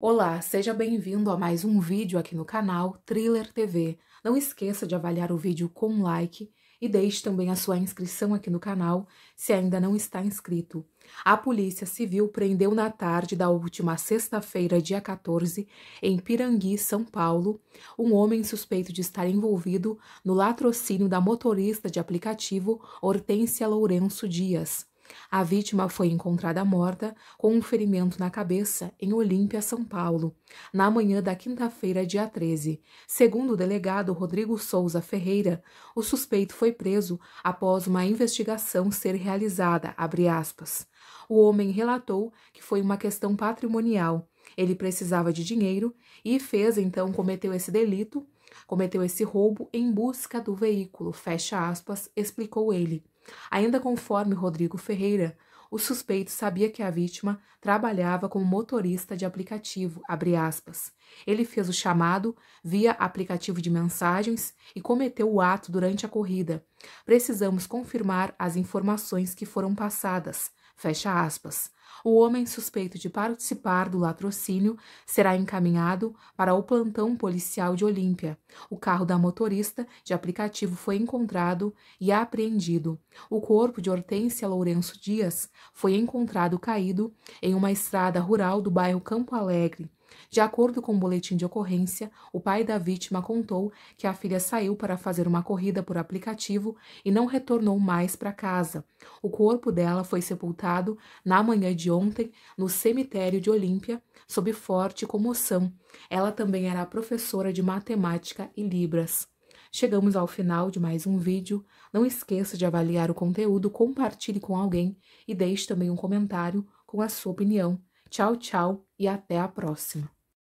Olá, seja bem-vindo a mais um vídeo aqui no canal Thriller TV. Não esqueça de avaliar o vídeo com um like e deixe também a sua inscrição aqui no canal se ainda não está inscrito. A Polícia Civil prendeu na tarde da última sexta-feira, dia 14, em Pirangui, São Paulo, um homem suspeito de estar envolvido no latrocínio da motorista de aplicativo Hortência Lourenço Dias. A vítima foi encontrada morta com um ferimento na cabeça em Olímpia, São Paulo, na manhã da quinta-feira, dia 13. Segundo o delegado Rodrigo Souza Ferreira, o suspeito foi preso após uma investigação ser realizada. O homem relatou que foi uma questão patrimonial. Ele precisava de dinheiro e fez então cometeu esse delito Cometeu esse roubo em busca do veículo, fecha aspas, explicou ele. Ainda conforme Rodrigo Ferreira, o suspeito sabia que a vítima trabalhava como motorista de aplicativo, Ele fez o chamado via aplicativo de mensagens e cometeu o ato durante a corrida. Precisamos confirmar as informações que foram passadas, Fecha aspas. O homem suspeito de participar do latrocínio será encaminhado para o plantão policial de Olímpia. O carro da motorista de aplicativo foi encontrado e apreendido. O corpo de Hortência Lourenço Dias foi encontrado caído em uma estrada rural do bairro Campo Alegre. De acordo com o um boletim de ocorrência, o pai da vítima contou que a filha saiu para fazer uma corrida por aplicativo e não retornou mais para casa. O corpo dela foi sepultado na manhã de ontem no cemitério de Olímpia, sob forte comoção. Ela também era professora de matemática e libras. Chegamos ao final de mais um vídeo. Não esqueça de avaliar o conteúdo, compartilhe com alguém e deixe também um comentário com a sua opinião. Tchau, tchau! e até a próxima.